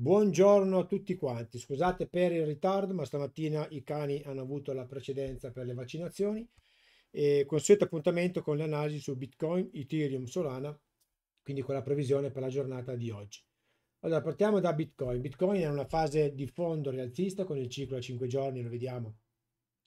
Buongiorno a tutti quanti, scusate per il ritardo ma stamattina i cani hanno avuto la precedenza per le vaccinazioni e consueto appuntamento con le analisi su Bitcoin, Ethereum, Solana, quindi con la previsione per la giornata di oggi. Allora partiamo da Bitcoin, Bitcoin è una fase di fondo rialzista con il ciclo a 5 giorni, lo vediamo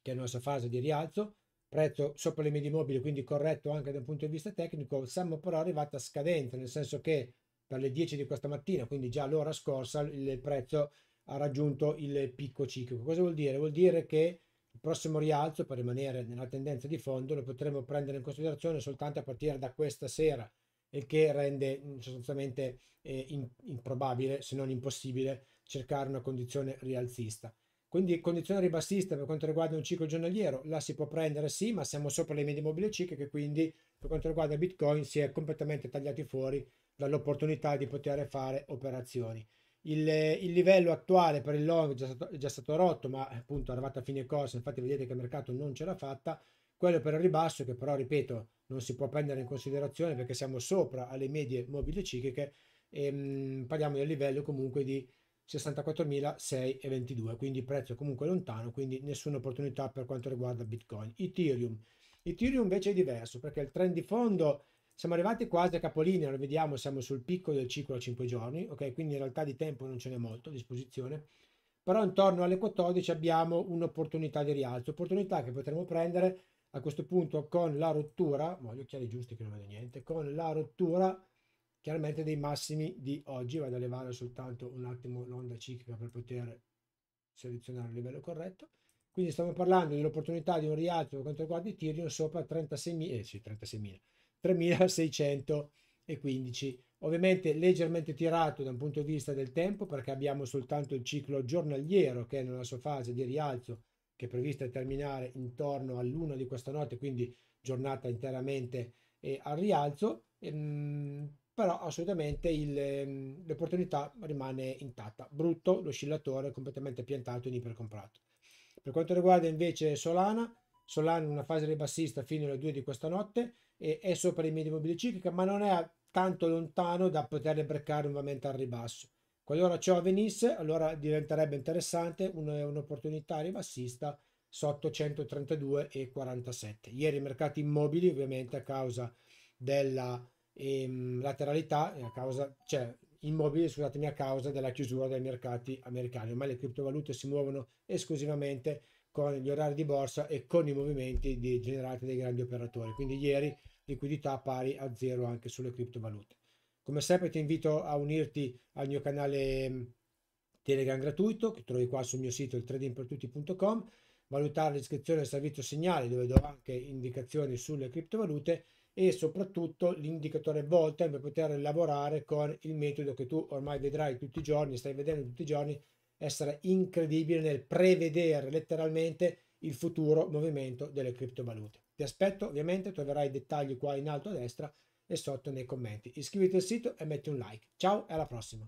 che è la nostra fase di rialzo, prezzo sopra le medie mobili quindi corretto anche da un punto di vista tecnico, siamo però arrivati a scadenza nel senso che dalle 10 di questa mattina, quindi già l'ora scorsa il prezzo ha raggiunto il picco ciclico. Cosa vuol dire? Vuol dire che il prossimo rialzo, per rimanere nella tendenza di fondo, lo potremo prendere in considerazione soltanto a partire da questa sera, il che rende mm, sostanzialmente eh, improbabile, se non impossibile, cercare una condizione rialzista. Quindi condizione ribassista per quanto riguarda un ciclo giornaliero, la si può prendere sì, ma siamo sopra le medie mobili cicliche, quindi per quanto riguarda Bitcoin si è completamente tagliati fuori dall'opportunità di poter fare operazioni. Il, il, livello attuale per il long è già, stato, è già stato rotto, ma appunto è arrivato a fine corsa, infatti vedete che il mercato non ce l'ha fatta, quello per il ribasso che però, ripeto, non si può prendere in considerazione perché siamo sopra alle medie mobili cicliche e ehm, mh, parliamo del livello comunque di 64.622, quindi prezzo comunque lontano, quindi nessuna opportunità per quanto riguarda Bitcoin. Ethereum. Ethereum invece è diverso perché il trend di fondo è siamo arrivati quasi a capolinea, lo vediamo, siamo sul picco del ciclo a 5 giorni, ok? Quindi in realtà di tempo non ce n'è molto a disposizione, però intorno alle 14 abbiamo un'opportunità di rialzo, opportunità che potremmo prendere a questo punto con la rottura, ma gli occhiali giusti che non vedo niente, con la rottura chiaramente dei massimi di oggi, vado a levare soltanto un attimo l'onda ciclica per poter selezionare il livello corretto, quindi stiamo parlando dell'opportunità di un rialzo per quanto riguarda Ethereum sopra 36.000, eh sì, 36.000, 3615. Ovviamente leggermente tirato da un punto di vista del tempo perché abbiamo soltanto il ciclo giornaliero che è nella sua fase di rialzo che è prevista terminare intorno all'una di questa notte, quindi giornata interamente eh, al rialzo, ehm, però assolutamente il, ehm, l'opportunità rimane intatta. Brutto l'oscillatore completamente piantato in ipercomprato. Per quanto riguarda invece Solana, Solano in una fase ribassista fino alle 2 di questa notte e è sopra i minimi mobili ciclica ma non è tanto lontano da poter breccare nuovamente al ribasso. Qualora ciò avvenisse allora diventerebbe interessante un'opportunità ribassista sotto 132,47. Ieri i mercati immobili ovviamente a causa della ehm, lateralità, a causa, cioè immobili scusatemi, a causa della chiusura dei mercati americani. Ormai le criptovalute si muovono esclusivamente con gli orari di borsa e con i movimenti generati dai grandi operatori. Quindi ieri liquidità pari a zero anche sulle criptovalute. Come sempre ti invito a unirti al mio canale mm, Telegram gratuito che trovi qua sul mio sito il tradingpertutti.com, valutare l'iscrizione al servizio segnale dove do anche indicazioni sulle criptovalute e soprattutto l'indicatore Volta per poter lavorare con il metodo che tu ormai vedrai tutti i giorni, stai vedendo tutti i giorni essere incredibile nel prevedere letteralmente il futuro movimento delle criptovalute. Ti aspetto, ovviamente troverai i dettagli qua in alto a destra e sotto nei commenti. Iscriviti al sito e metti un like. Ciao e alla prossima!